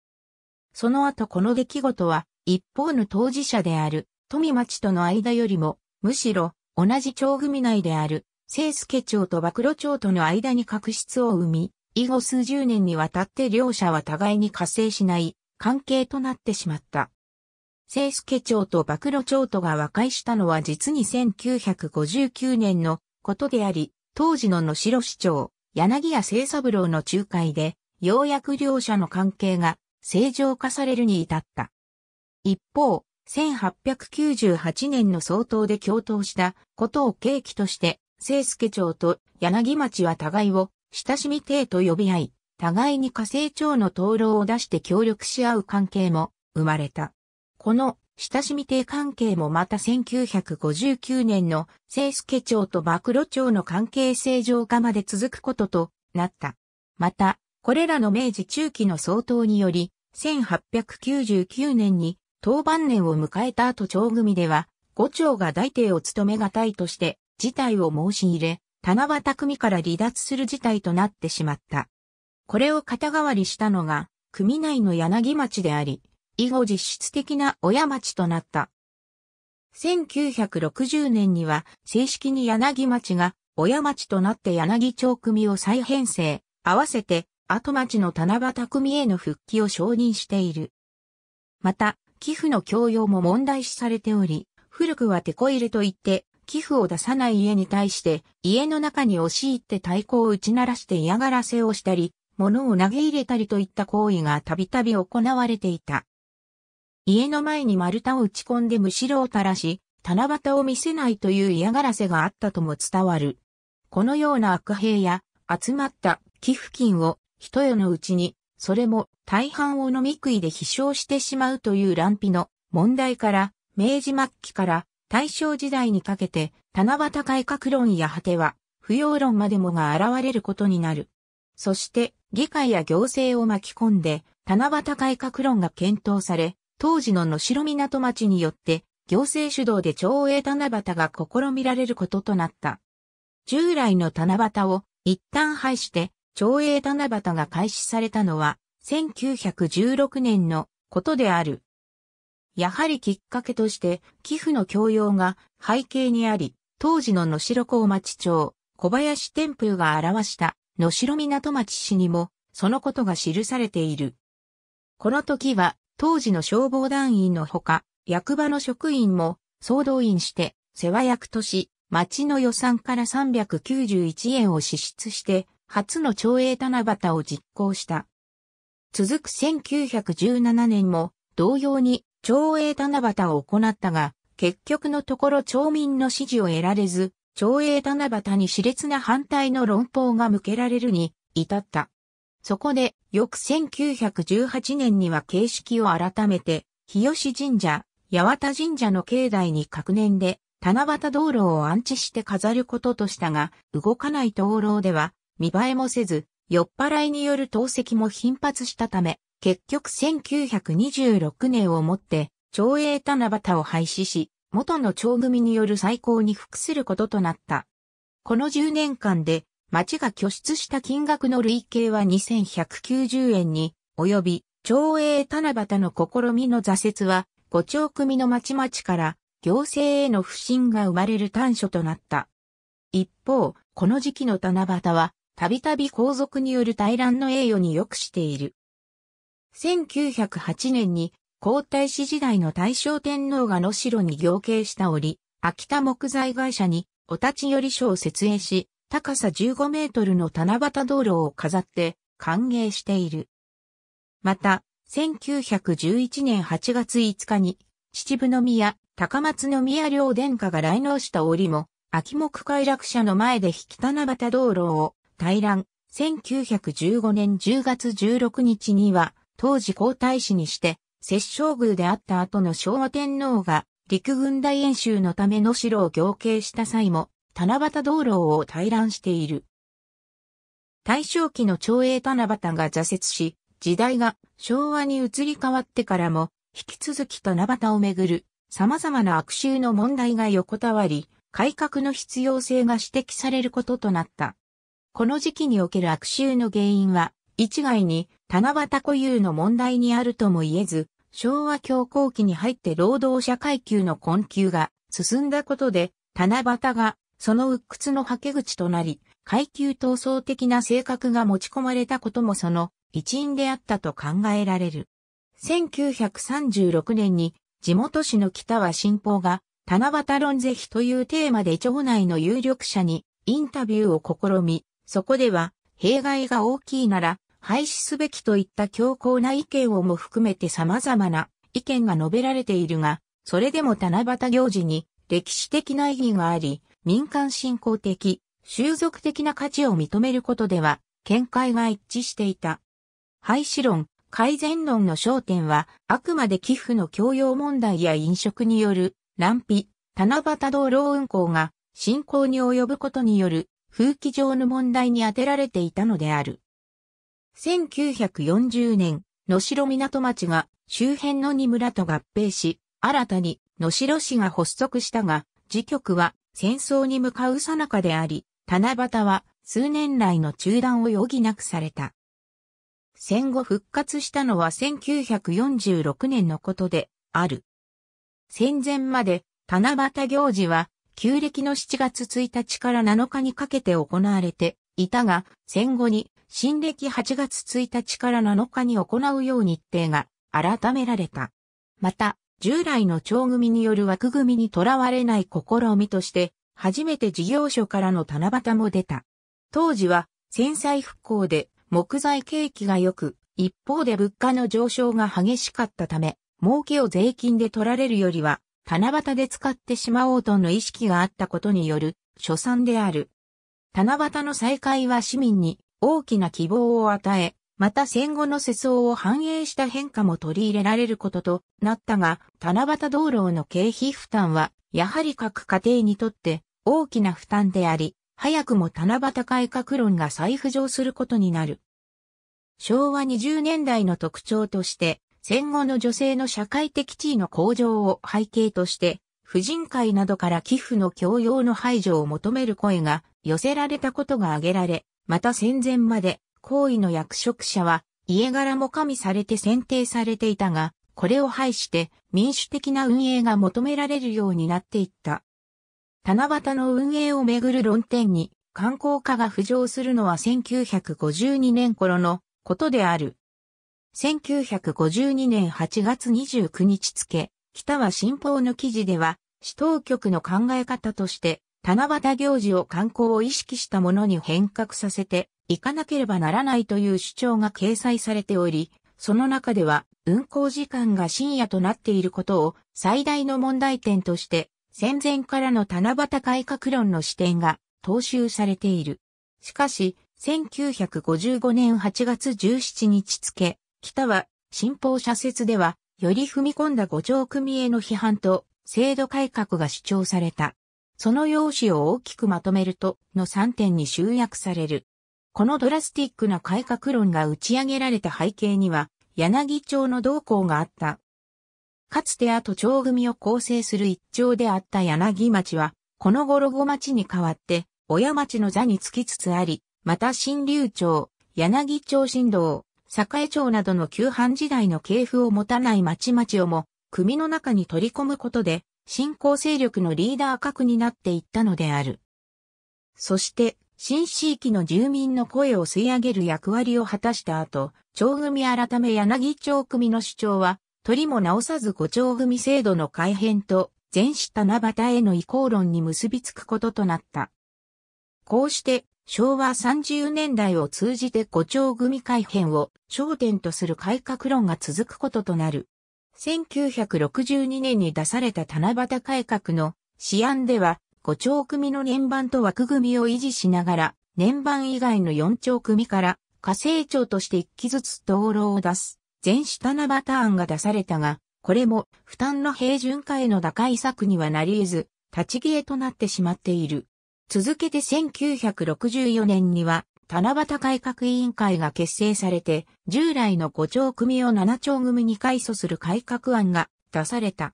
その後この出来事は一方の当事者である富町との間よりもむしろ、同じ町組内である、清助町と暴露町との間に確執を生み、以後数十年にわたって両者は互いに加勢しない関係となってしまった。清助町と暴露町とが和解したのは実に1959年のことであり、当時の野城市長、柳谷清三郎の仲介で、ようやく両者の関係が正常化されるに至った。一方、1898年の総統で共闘したことを契機として、清助町と柳町は互いを親しみ帝と呼び合い、互いに火星町の灯籠を出して協力し合う関係も生まれた。この親しみ帝関係もまた1959年の清助町と曝露町の関係正常化まで続くこととなった。また、これらの明治中期の総統により、1899年に当晩年を迎えた後長組では、五長が大帝を務めがたいとして、事態を申し入れ、七夕組から離脱する事態となってしまった。これを肩代わりしたのが、組内の柳町であり、以後実質的な親町となった。1960年には正式に柳町が親町となって柳町組を再編成、合わせて後町の七夕組への復帰を承認している。また、寄付の強要も問題視されており、古くはテこ入れといって、寄付を出さない家に対して、家の中に押し入って太鼓を打ち鳴らして嫌がらせをしたり、物を投げ入れたりといった行為がたびたび行われていた。家の前に丸太を打ち込んでむしろを垂らし、七夕を見せないという嫌がらせがあったとも伝わる。このような悪兵や集まった寄付金を一夜のうちにそれも大半を飲み食いで飛翔してしまうという乱皮の問題から、明治末期から大正時代にかけて、七夕改革論や果ては、不要論までもが現れることになる。そして、議会や行政を巻き込んで、七夕改革論が検討され、当時の野城港町によって、行政主導で長英七夕が試みられることとなった。従来の七夕を一旦廃して、町営七夕が開始されたのは、1916年のことである。やはりきっかけとして、寄付の強要が背景にあり、当時の野城港町町、小林天風が表した野城港町市にも、そのことが記されている。この時は、当時の消防団員のほか、役場の職員も総動員して世話役とし、町の予算から391円を支出して、初の長栄七夕を実行した。続く1917年も同様に長栄七夕を行ったが、結局のところ町民の支持を得られず、長栄七夕に熾烈な反対の論法が向けられるに至った。そこで、翌1918年には形式を改めて、日吉神社、八幡神社の境内に各年で、七夕道路を安置して飾ることとしたが、動かない灯籠では、見栄えもせず、酔っ払いによる投石も頻発したため、結局1926年をもって、長英七夕を廃止し、元の長組による再興に服することとなった。この10年間で、町が拠出した金額の累計は2190円に、及び、長英七夕の試みの挫折は、五町組の町々から行政への不信が生まれる短所となった。一方、この時期の七夕はたびたび皇族による大乱の栄誉に良くしている。1908年に皇太子時代の大正天皇が野城に行刑した折、秋田木材会社にお立ち寄り所を設営し、高さ15メートルの七夕道路を飾って歓迎している。また、1911年8月5日に、秩父宮、高松宮両殿下が来農した折も、秋木快楽社の前で引き七夕道路を対乱。1915年10月16日には、当時皇太子にして、摂政宮であった後の昭和天皇が、陸軍大演習のための城を行刑した際も、七夕道路を対乱している。大正期の長英七夕が挫折し、時代が昭和に移り変わってからも、引き続き七夕をめぐる様々な悪臭の問題が横たわり、改革の必要性が指摘されることとなった。この時期における悪臭の原因は、一概に七夕固有の問題にあるとも言えず、昭和強行期に入って労働者階級の困窮が進んだことで、七夕がその鬱屈の吐け口となり、階級闘争的な性格が持ち込まれたこともその一因であったと考えられる。1936年に地元市の北は新報が七夕論是非というテーマで町内の有力者にインタビューを試み、そこでは、弊害が大きいなら、廃止すべきといった強硬な意見をも含めて様々な意見が述べられているが、それでも七夕行事に歴史的な意義があり、民間信仰的、習俗的な価値を認めることでは、見解が一致していた。廃止論、改善論の焦点は、あくまで寄付の強要問題や飲食による乱費、七夕道路運行が信仰に及ぶことによる風紀上の問題に当てられていたのである。1940年、野城港町が周辺の二村と合併し、新たに野城市が発足したが、時局は戦争に向かう最中であり、七夕は数年来の中断を余儀なくされた。戦後復活したのは1946年のことである。戦前まで七夕行事は旧暦の7月1日から7日にかけて行われていたが、戦後に新暦8月1日から7日に行うよう日程が改められた。また、従来の町組による枠組みにとらわれない試みとして、初めて事業所からの七夕も出た。当時は、戦災復興で木材景気が良く、一方で物価の上昇が激しかったため、儲けを税金で取られるよりは、七夕で使ってしまおうとの意識があったことによる、所産である。七夕の再開は市民に大きな希望を与え、また戦後の世相を反映した変化も取り入れられることとなったが、七夕道路の経費負担は、やはり各家庭にとって大きな負担であり、早くも七夕改革論が再浮上することになる。昭和20年代の特徴として、戦後の女性の社会的地位の向上を背景として、婦人会などから寄付の強要の排除を求める声が寄せられたことが挙げられ、また戦前まで、行為の役職者は、家柄も加味されて選定されていたが、これを排して民主的な運営が求められるようになっていった。七夕の運営をめぐる論点に観光化が浮上するのは1952年頃のことである。1952年8月29日付、北は新報の記事では、市当局の考え方として、七夕行事を観光を意識したものに変革させていかなければならないという主張が掲載されており、その中では運行時間が深夜となっていることを最大の問題点として、戦前からの七夕改革論の視点が踏襲されている。しかし、1955年8月17日付、北は、新法社説では、より踏み込んだ五条組への批判と、制度改革が主張された。その要旨を大きくまとめると、の3点に集約される。このドラスティックな改革論が打ち上げられた背景には、柳町の動向があった。かつて後町組を構成する一町であった柳町は、この頃後町に代わって、親町の座につきつつあり、また新流町、柳町新道、栄町などの旧藩時代の系譜を持たない町々をも、組の中に取り込むことで、新興勢力のリーダー格になっていったのである。そして、新地域の住民の声を吸い上げる役割を果たした後、町組改め柳町組の主張は、取りも直さず五町組制度の改変と、全市七夕への移行論に結びつくこととなった。こうして、昭和30年代を通じて五丁組改編を焦点とする改革論が続くこととなる。1962年に出された七夕改革の試案では、五丁組の年番と枠組みを維持しながら、年番以外の四丁組から火星長として一機ずつ灯籠を出す、全下七夕案が出されたが、これも負担の平準化への打開策にはなり得ず、立ち消えとなってしまっている。続けて1964年には、七夕改革委員会が結成されて、従来の5丁組を7丁組に改組する改革案が出された。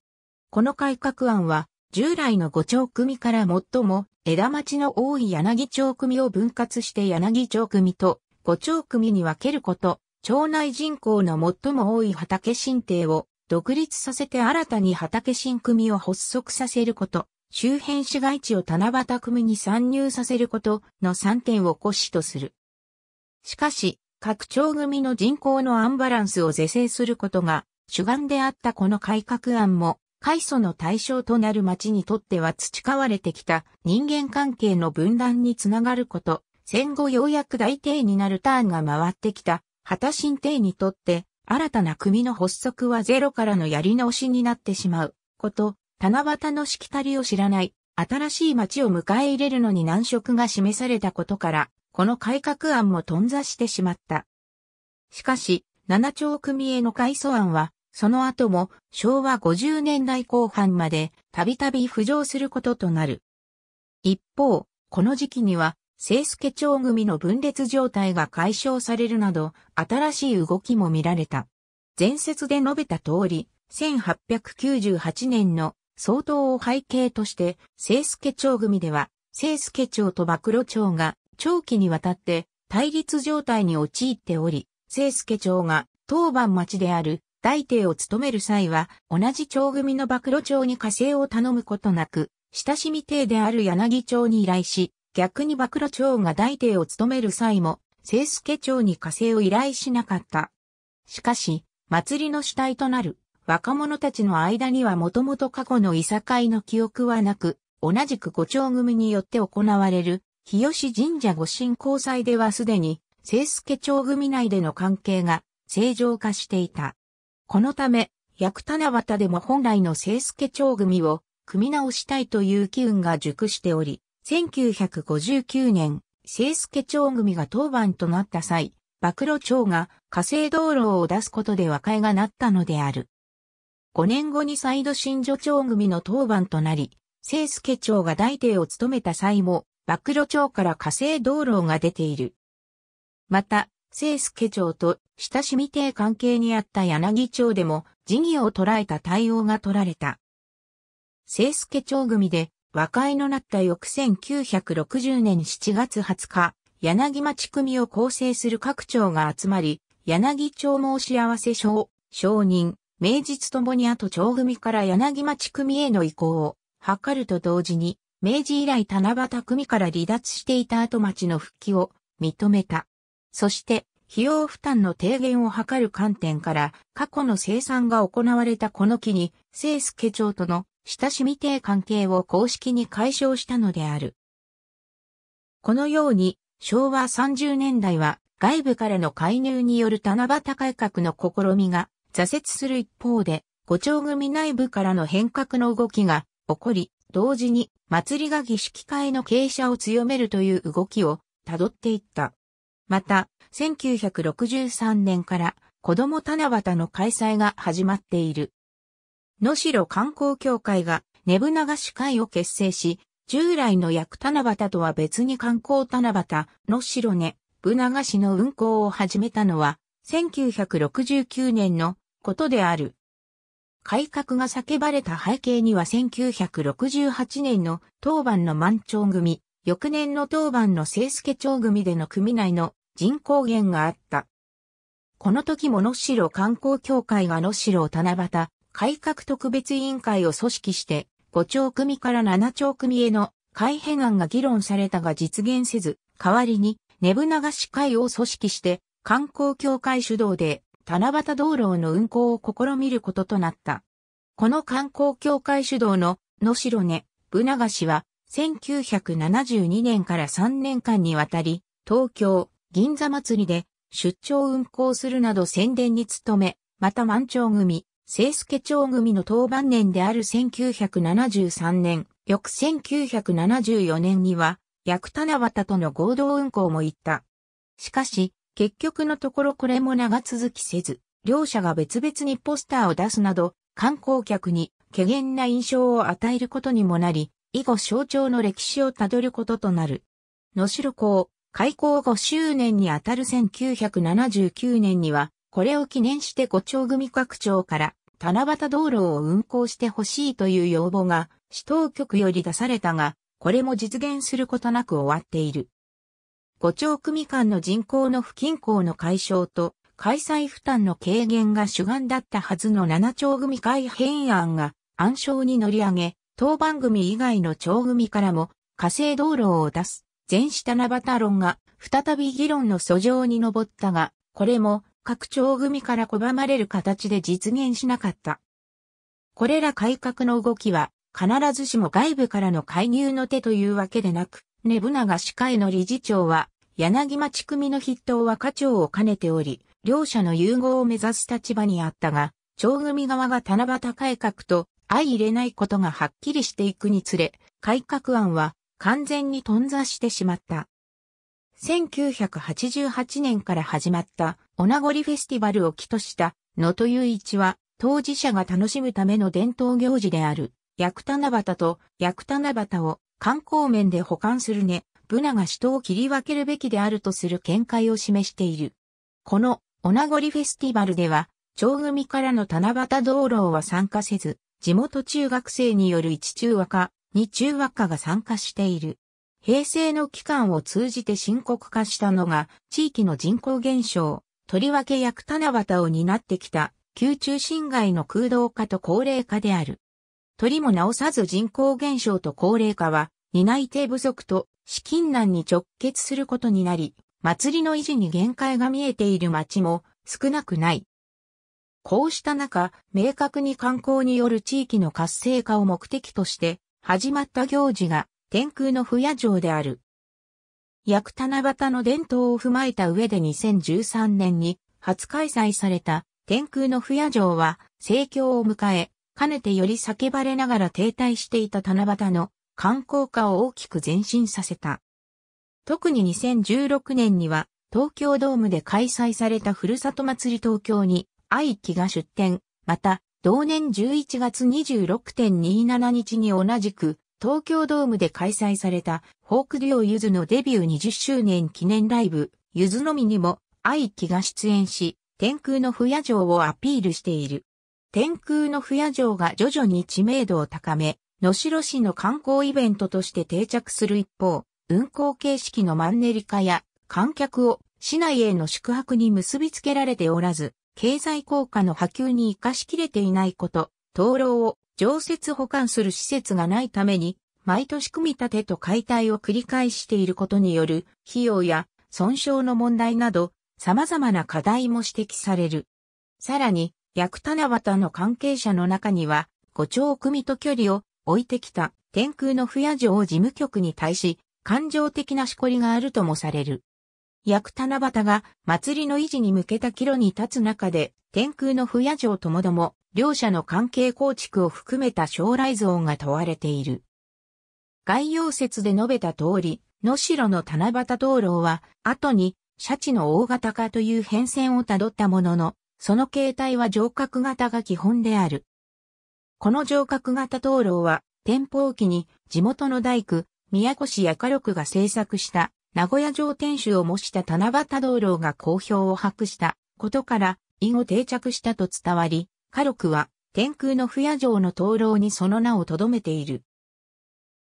この改革案は、従来の5丁組から最も枝町の多い柳町組を分割して柳町組と5丁組に分けること、町内人口の最も多い畑新邸を独立させて新たに畑新組を発足させること、周辺市街地を七夕組に参入させることの3点を骨子とする。しかし、各町組の人口のアンバランスを是正することが主眼であったこの改革案も、開祖の対象となる町にとっては培われてきた人間関係の分断につながること、戦後ようやく大帝になるターンが回ってきた、旗新帝にとって、新たな組の発足はゼロからのやり直しになってしまうこと、七夕のしきたりを知らない、新しい街を迎え入れるのに難色が示されたことから、この改革案も頓挫してしまった。しかし、七丁組への改組案は、その後も昭和50年代後半までたびたび浮上することとなる。一方、この時期には、清助町組の分裂状態が解消されるなど、新しい動きも見られた。前説で述べた通り、1898年の総統を背景として、清助町組では、清助町と曝露町が長期にわたって対立状態に陥っており、清助町が当番町である大帝を務める際は、同じ町組の曝露町に加勢を頼むことなく、親しみ帝である柳町に依頼し、逆に曝露町が大帝を務める際も、清助町に加勢を依頼しなかった。しかし、祭りの主体となる若者たちの間にはもともと過去のいさかいの記憶はなく、同じく五丁組によって行われる、日吉神社御神交祭ではすでに、清助町組内での関係が正常化していた。このため、役棚渡でも本来の清助町組を組み直したいという機運が熟しており、1959年、清助町組が当番となった際、曝露町が火星道路を出すことで和解がなったのである。5年後に再度新助長組の当番となり、清介長が大帝を務めた際も、幕路町から火星道路が出ている。また、清介長と親しみて関係にあった柳町でも、事業を捉えた対応が取られた。清介町組で和解のなった翌1960年7月20日、柳町組を構成する各町が集まり、柳町申し合わせ書を承認、名実ともに後町組から柳町組への移行を図ると同時に、明治以来七夕組から離脱していた後町の復帰を認めた。そして、費用負担の低減を図る観点から、過去の生産が行われたこの期に、清助町との親しみ定関係を公式に解消したのである。このように、昭和30年代は外部からの介入による七夕改革の試みが挫折する一方で、五丁組内部からの変革の動きが起こり、同時に祭りが儀式会の傾斜を強めるという動きを辿っていった。また、1963年から子供七夕の開催が始まっている。野城観光協会がねぶ流し会を結成し、従来の役七夕とは別に観光七夕、野城ね、ぶ流しの運行を始めたのは、1969年のことである。改革が叫ばれた背景には1968年の当番の満潮組、翌年の当番の清助町組での組内の人口減があった。この時も野代観光協会が野代七夕改革特別委員会を組織して5町組から7町組への改変案が議論されたが実現せず、代わりに、ネブ流し会を組織して、観光協会主導で七夕道路の運行を試みることとなった。この観光協会主導の野代根、ぶながしは1972年から3年間にわたり東京、銀座祭りで出張運行するなど宣伝に努め、また満潮組、清助町組の当番年である1973年、翌1974年には、役七夕との合同運行も行った。しかし、結局のところこれも長続きせず、両者が別々にポスターを出すなど、観光客に、懸念な印象を与えることにもなり、以後象徴の歴史をたどることとなる。野代港、開港5周年にあたる1979年には、これを記念して五丁組各張から、七夕道路を運行してほしいという要望が、市当局より出されたが、これも実現することなく終わっている。5町組間の人口の不均衡の解消と、開催負担の軽減が主眼だったはずの7町組改編案が暗礁に乗り上げ、当番組以外の町組からも、火星道路を出す、全市七夕論が、再び議論の訴状に上ったが、これも、各町組から拒まれる形で実現しなかった。これら改革の動きは、必ずしも外部からの介入の手というわけでなく、根部長歯科医の理事長は、柳町組の筆頭は課長を兼ねており、両者の融合を目指す立場にあったが、長組側が七夕改革と相入れないことがはっきりしていくにつれ、改革案は完全に頓挫してしまった。1988年から始まったおなごりフェスティバルを起としたのという一は、当事者が楽しむための伝統行事である、薬七夕と薬七夕を観光面で保管するね、ブナが首都を切り分けるべきであるとする見解を示している。この、おなごりフェスティバルでは、町組からの七夕道路は参加せず、地元中学生による一中和化、二中和化が参加している。平成の期間を通じて深刻化したのが、地域の人口減少、とりわけ役七夕を担ってきた、宮中侵害の空洞化と高齢化である。鳥も直さず人口減少と高齢化は、担い手不足と資金難に直結することになり、祭りの維持に限界が見えている町も少なくない。こうした中、明確に観光による地域の活性化を目的として、始まった行事が天空の不夜城である。役七夕の伝統を踏まえた上で2013年に初開催された天空の不夜城は盛況を迎え、かねてより叫ばれながら停滞していた七夕の観光化を大きく前進させた。特に2016年には東京ドームで開催されたふるさと祭り東京に愛機が出展、また同年11月26.27日に同じく東京ドームで開催されたフォークデュオユズのデビュー20周年記念ライブ、ユズのみにも愛機が出演し、天空の不夜城をアピールしている。天空の不夜城が徐々に知名度を高め、野城市の観光イベントとして定着する一方、運行形式のマンネリ化や観客を市内への宿泊に結びつけられておらず、経済効果の波及に活かしきれていないこと、灯籠を常設保管する施設がないために、毎年組み立てと解体を繰り返していることによる費用や損傷の問題など、様々な課題も指摘される。さらに、逆七夕の関係者の中には、五丁組と距離を置いてきた天空の不夜城事務局に対し、感情的なしこりがあるともされる。薬七夕が祭りの維持に向けた岐路に立つ中で、天空の不夜城ともども、両者の関係構築を含めた将来像が問われている。概要説で述べた通り、野城の七夕灯籠は、後に、シャチの大型化という変遷をたどったものの、その形態は城郭型が基本である。この城郭型灯籠は、天保期に地元の大工、宮越や火力が制作した名古屋城天守を模した七夕灯籠が好評を博したことから以後定着したと伝わり、火力は天空の不夜城の灯籠にその名を留めている。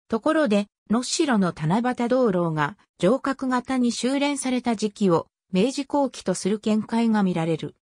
ところで、野代の七夕灯籠が城郭型に修練された時期を明治後期とする見解が見られる。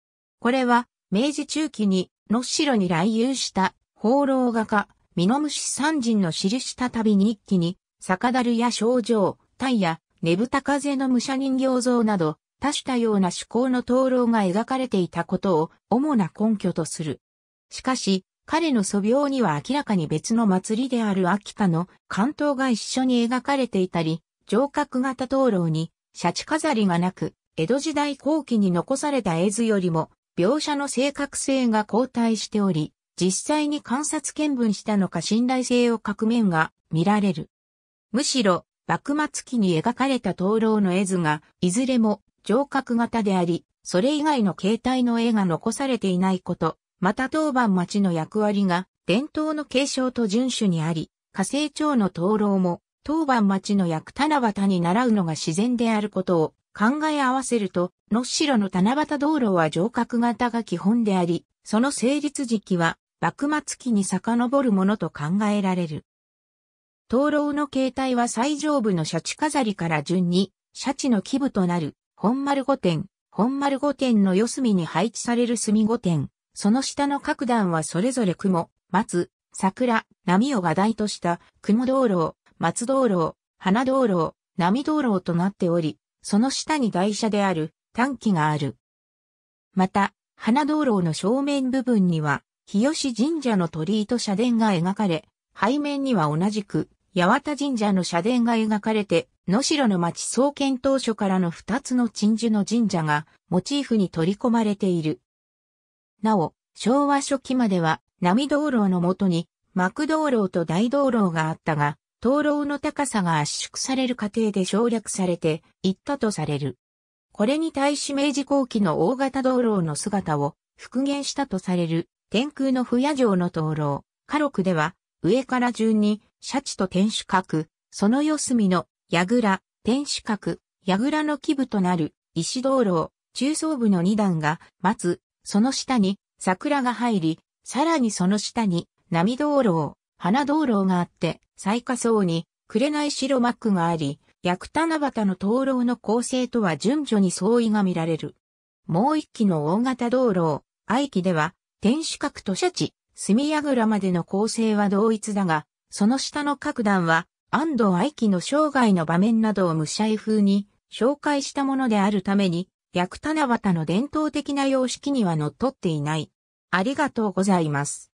これは、明治中期に、し代に来遊した、放浪画家、ミノムシ三人の記した旅日記に、酒るや症状、イや、ねぶた風の武者人形像など、多種多様な趣向の灯籠が描かれていたことを主な根拠とする。しかし、彼の素描には明らかに別の祭りである秋田の関東が一緒に描かれていたり、城郭型灯籠にシャチ飾りがなく、江戸時代後期に残された絵図よりも描写の正確性が後退しており、実際に観察見聞したのか信頼性を欠く面が見られる。むしろ、幕末期に描かれた灯籠の絵図が、いずれも城郭型であり、それ以外の形態の絵が残されていないこと、また当番町の役割が伝統の継承と遵守にあり、火星町の灯籠も当番町の役七夕に習うのが自然であることを考え合わせると、し代の七夕道路は城郭型が基本であり、その成立時期は幕末期に遡るものと考えられる。灯籠の形態は最上部のシャチ飾りから順に、シャチの基部となる、本丸御殿、本丸御殿の四隅に配置される隅御殿、その下の各段はそれぞれ雲、松、桜、波を画題とした、雲道路、松道路、花道路、波道路となっており、その下に台車である短期がある。また、花道路の正面部分には、日吉神社の鳥居と社殿が描かれ、背面には同じく、八幡神社の社殿が描かれて、野城の町創建当初からの二つの鎮守の神社がモチーフに取り込まれている。なお、昭和初期までは、並道路のもとに、幕道路と大道路があったが、灯籠の高さが圧縮される過程で省略されていったとされる。これに対し明治後期の大型道路の姿を復元したとされる天空の不夜城の灯籠、火録では上から順にシャチと天守閣、その四隅の櫓、天守閣、櫓の基部となる石道路、中層部の二段が松、その下に桜が入り、さらにその下に波道路、花道路があって、最下層に、紅白幕があり、薬七夕の灯籠の構成とは順序に相違が見られる。もう一機の大型道路、愛機では、天守閣と社地、隅櫓までの構成は同一だが、その下の各段は、安藤愛機の生涯の場面などを無社絵風に紹介したものであるために、薬七夕の伝統的な様式には則っていない。ありがとうございます。